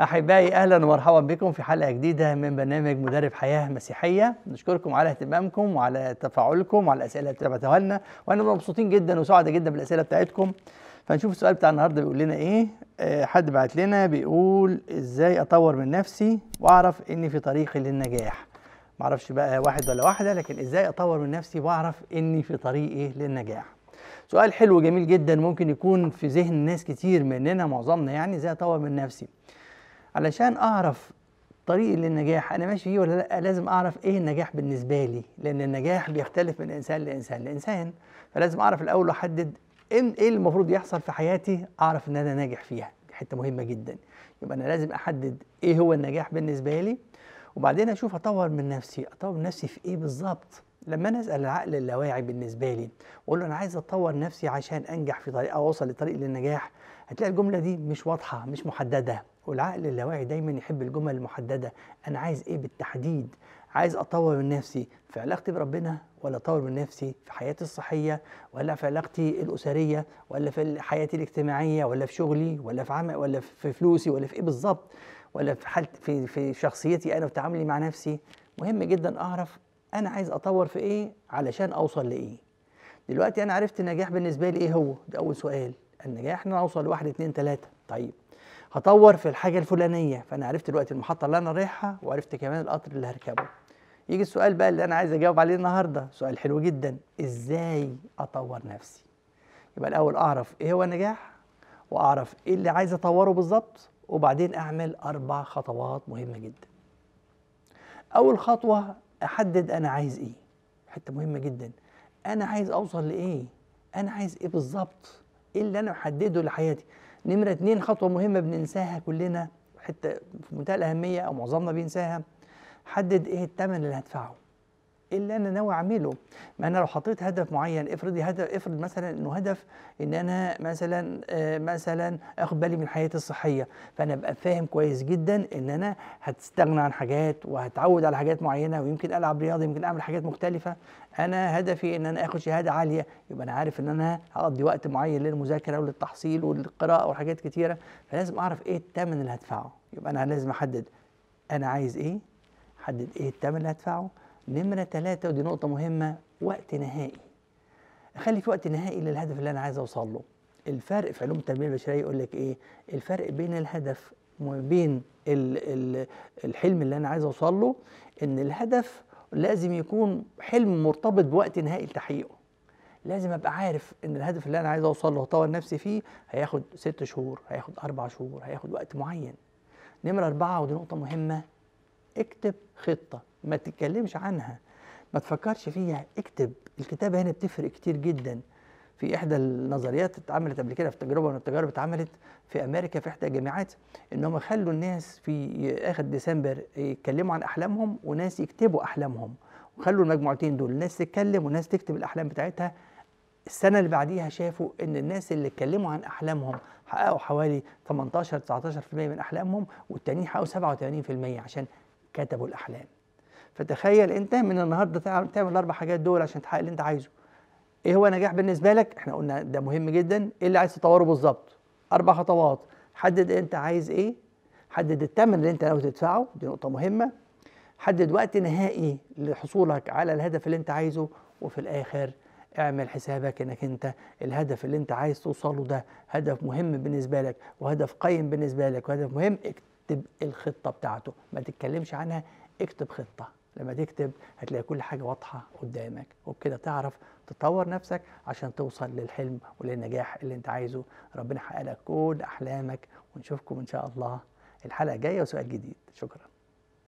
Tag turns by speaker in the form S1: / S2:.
S1: أحبائي أهلا ومرحبا بكم في حلقة جديدة من برنامج مدرب حياة مسيحية نشكركم على اهتمامكم وعلى تفاعلكم وعلى الأسئلة اللي بتبعتوها لنا وأنا مبسوطين جدا وسعداء جدا بالأسئلة بتاعتكم فنشوف السؤال بتاع النهارده بيقول لنا إيه آه، حد بعت لنا بيقول إزاي أطور من نفسي وأعرف إني في طريقي للنجاح معرفش بقى واحد ولا واحدة لكن إزاي أطور من نفسي وأعرف إني في طريقي للنجاح سؤال حلو جميل جدا ممكن يكون في ذهن ناس كتير مننا معظمنا يعني ازاي اطور من نفسي علشان اعرف طريق للنجاح انا ماشي فيه ولا لا لازم اعرف ايه النجاح بالنسبه لي لان النجاح بيختلف من انسان لانسان لانسان فلازم اعرف الاول احدد ايه المفروض يحصل في حياتي اعرف ان انا ناجح فيها دي حته مهمه جدا يبقى انا لازم احدد ايه هو النجاح بالنسبه لي وبعدين اشوف اطور من نفسي اطور نفسي في ايه بالظبط لما انا اسال العقل اللاواعي بالنسبه لي واقول له انا عايز اطور نفسي عشان انجح في طريق او اوصل لطريق للنجاح هتلاقي الجمله دي مش واضحه مش محدده والعقل اللاواعي دايما يحب الجمل المحدده انا عايز ايه بالتحديد عايز اطور من نفسي في علاقتي بربنا ولا اطور من نفسي في حياتي الصحيه ولا في علاقتي الاسريه ولا في حياتي الاجتماعيه ولا في شغلي ولا في عمل ولا في فلوسي ولا في ايه بالظبط ولا في حالتي في في شخصيتي انا وتعاملي مع نفسي مهم جدا اعرف انا عايز اطور في ايه علشان اوصل لايه دلوقتي انا عرفت النجاح بالنسبه لي ايه هو ده اول سؤال النجاح ان اوصل لواحد اتنين تلاته طيب هطور في الحاجه الفلانيه فانا عرفت دلوقتي المحطه اللي انا رايحها وعرفت كمان القطر اللي هركبه يجي السؤال بقى اللي انا عايز اجاوب عليه النهارده سؤال حلو جدا ازاي اطور نفسي يبقى الاول اعرف ايه هو النجاح واعرف ايه اللي عايز اطوره بالظبط وبعدين اعمل اربع خطوات مهمه جدا اول خطوه احدد انا عايز ايه حته مهمه جدا انا عايز اوصل لايه انا عايز ايه بالظبط ايه اللي انا محدده لحياتي نمرة اتنين خطوة مهمة بننساها كلنا حتة في منتهى الأهمية أو معظمنا بينساها حدد إيه الثمن اللي هدفعه اللي انا ناوي اعمله ما انا لو حطيت هدف معين افرض هدف افرض مثلا انه هدف ان انا مثلا آه مثلا اخد بالي من حياتي الصحيه فانا ابقى فاهم كويس جدا ان انا هتستغنى عن حاجات وهتعود على حاجات معينه ويمكن العب رياضه يمكن اعمل حاجات مختلفه انا هدفي ان انا اخد شهاده عاليه يبقى انا عارف ان انا هقضي وقت معين للمذاكره وللتحصيل والقراءه وحاجات كتيره فلازم اعرف ايه الثمن اللي هدفعه يبقى انا لازم احدد انا عايز ايه احدد ايه الثمن اللي هدفعه نمرة ثلاثة ودي نقطة مهمة وقت نهائي أخلي في وقت نهائي للهدف اللي أنا عايز أوصل له الفرق في علوم التربية البشرية يقول لك إيه الفرق بين الهدف وما بين الحلم اللي أنا عايز أوصل له إن الهدف لازم يكون حلم مرتبط بوقت نهائي لتحقيقه لازم ابقى عارف ان الهدف اللي انا عايز اوصل له واطور نفسي فيه هياخد ست شهور هياخد اربع شهور هياخد وقت معين نمرة أربعة ودي نقطة مهمة اكتب خطة ما تتكلمش عنها ما تفكرش فيها اكتب الكتابة هنا بتفرق كتير جدا في إحدى النظريات اتعملت قبل كده في تجربة من التجارب اتعملت في أمريكا في إحدى الجامعات إن هم خلوا الناس في آخر ديسمبر يتكلموا عن أحلامهم وناس يكتبوا أحلامهم وخلوا المجموعتين دول ناس تتكلم وناس تكتب الأحلام بتاعتها السنة اللي بعديها شافوا إن الناس اللي اتكلموا عن أحلامهم حققوا حوالي 18 19% من أحلامهم والتانيين حققوا 87% عشان كتبوا الأحلام فتخيل انت من النهارده تعمل الاربع حاجات دول عشان تحقق اللي انت عايزه ايه هو نجاح بالنسبه لك احنا قلنا ده مهم جدا ايه اللي عايز تطوره بالظبط اربع خطوات حدد انت عايز ايه حدد الثمن اللي انت ناوي تدفعه دي نقطه مهمه حدد وقت نهائي لحصولك على الهدف اللي انت عايزه وفي الاخر اعمل حسابك انك انت الهدف اللي انت عايز توصله ده هدف مهم بالنسبه لك وهدف قيم بالنسبه لك وهدف مهم اكتب الخطه بتاعته ما تتكلمش عنها اكتب خطه لما تكتب هتلاقي كل حاجة واضحة قدامك وبكده تعرف تطور نفسك عشان توصل للحلم وللنجاح اللي انت عايزه ربنا يحقق لك كل أحلامك ونشوفكم إن شاء الله الحلقة الجاية وسؤال جديد شكراً